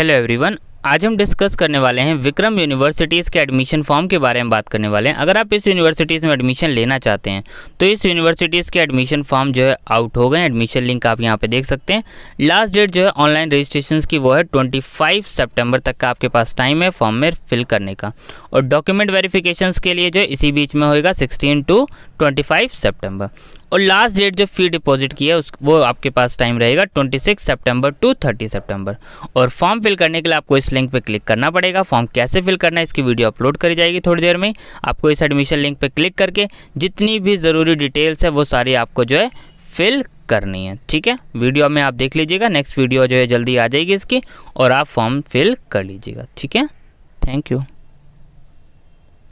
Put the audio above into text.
hello everyone आज हम discuss करने वाले हैं विक्रम यूनिवर्सिटीज़ के एडमिशन फॉर्म के बारे में बात करने वाले हैं अगर आप इस यूनिवर्सिटीज़ में एडमिशन लेना चाहते हैं तो इस यूनिवर्सिटीज़ के एडमिशन फॉर्म जो है आउट हो गए एडमिशन लिंक आप यहां पे देख सकते हैं लास्ट डेट जो है ऑनलाइन रजिस्ट्रेशन की वो है ट्वेंटी फाइव तक का आपके पास टाइम है फॉर्म में फिल करने का और डॉक्यूमेंट वेरीफिकेशन के लिए जो इसी बीच में होगा सिक्सटीन टू ट्वेंटी फाइव और लास्ट डेट जो फी डिपॉजिट की है उस वो आपके पास टाइम रहेगा 26 सितंबर टू 30 सितंबर और फॉर्म फिल करने के लिए आपको इस लिंक पर क्लिक करना पड़ेगा फॉर्म कैसे फिल करना है इसकी वीडियो अपलोड करी जाएगी थोड़ी देर में आपको इस एडमिशन लिंक पर क्लिक करके जितनी भी ज़रूरी डिटेल्स है वो सारी आपको जो है फिल करनी है ठीक है वीडियो में आप देख लीजिएगा नेक्स्ट वीडियो जो है जल्दी आ जाएगी इसकी और आप फॉर्म फिल कर लीजिएगा ठीक है थैंक यू